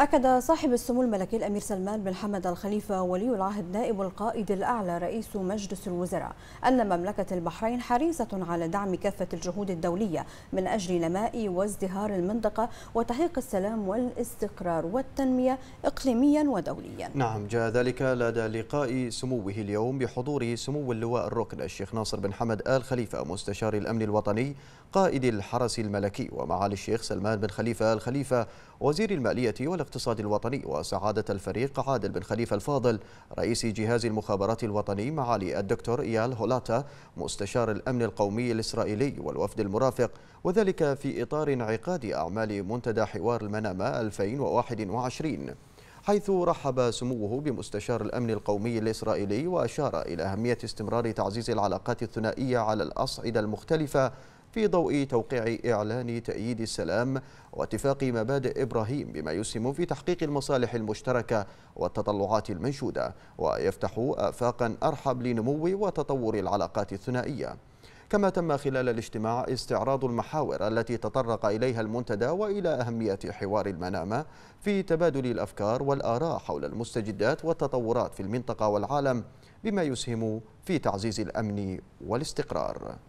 أكد صاحب السمو الملكي الأمير سلمان بن حمد الخليفة ولي العهد نائب القائد الأعلى رئيس مجلس الوزراء أن مملكة البحرين حريصة على دعم كافة الجهود الدولية من أجل نماء وازدهار المنطقة وتحقيق السلام والاستقرار والتنمية إقليميا ودوليا نعم جاء ذلك لدى لقاء سموه اليوم بحضور سمو اللواء الركن الشيخ ناصر بن حمد آل خليفة مستشار الأمن الوطني قائد الحرس الملكي ومعالي الشيخ سلمان بن خليفة آل خليفة وزير المالية والاقتصاد الاقتصاد الوطني وسعادة الفريق عادل بن خليفة الفاضل رئيس جهاز المخابرات الوطني معالي الدكتور إيال هولاتا مستشار الأمن القومي الإسرائيلي والوفد المرافق وذلك في إطار انعقاد أعمال منتدى حوار المنامة 2021 حيث رحب سموه بمستشار الأمن القومي الإسرائيلي وأشار إلى أهمية استمرار تعزيز العلاقات الثنائية على الأصعدة المختلفة في ضوء توقيع إعلان تأييد السلام واتفاق مبادئ إبراهيم بما يسهم في تحقيق المصالح المشتركة والتطلعات المنشودة ويفتح آفاقا أرحب لنمو وتطور العلاقات الثنائية كما تم خلال الاجتماع استعراض المحاور التي تطرق إليها المنتدى وإلى أهمية حوار المنامة في تبادل الأفكار والآراء حول المستجدات والتطورات في المنطقة والعالم بما يسهم في تعزيز الأمن والاستقرار